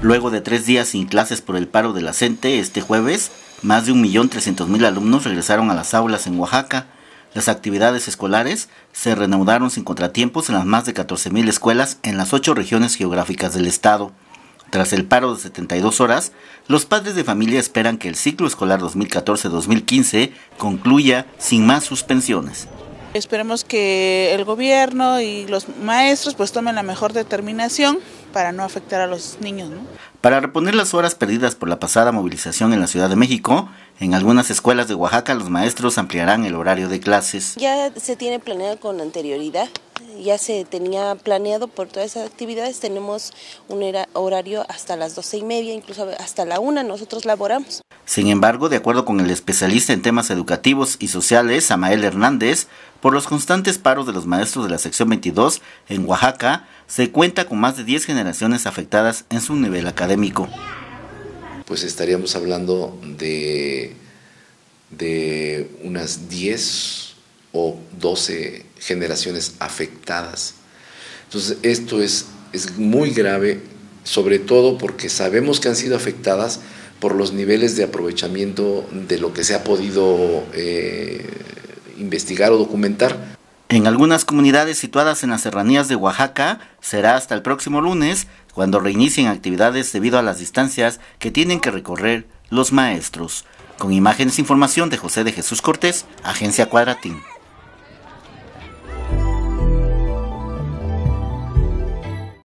Luego de tres días sin clases por el paro de la CENTE, este jueves, más de 1.300.000 alumnos regresaron a las aulas en Oaxaca. Las actividades escolares se reanudaron sin contratiempos en las más de 14.000 escuelas en las ocho regiones geográficas del estado. Tras el paro de 72 horas, los padres de familia esperan que el ciclo escolar 2014-2015 concluya sin más suspensiones. Esperemos que el gobierno y los maestros pues tomen la mejor determinación para no afectar a los niños. Para reponer las horas perdidas por la pasada movilización en la Ciudad de México, en algunas escuelas de Oaxaca los maestros ampliarán el horario de clases. Ya se tiene planeado con anterioridad, ya se tenía planeado por todas esas actividades, tenemos un horario hasta las doce y media, incluso hasta la una nosotros laboramos. Sin embargo, de acuerdo con el especialista en temas educativos y sociales, Samael Hernández, por los constantes paros de los maestros de la sección 22 en Oaxaca, se cuenta con más de 10 generaciones afectadas en su nivel académico. Pues estaríamos hablando de, de unas 10 o 12 generaciones afectadas. Entonces, esto es muy grave, sobre todo porque sabemos que han sido afectadas por los niveles de aprovechamiento de lo que se ha podido eh, investigar o documentar. En algunas comunidades situadas en las serranías de Oaxaca será hasta el próximo lunes cuando reinicien actividades debido a las distancias que tienen que recorrer los maestros. Con imágenes e información de José de Jesús Cortés, Agencia Cuadratín.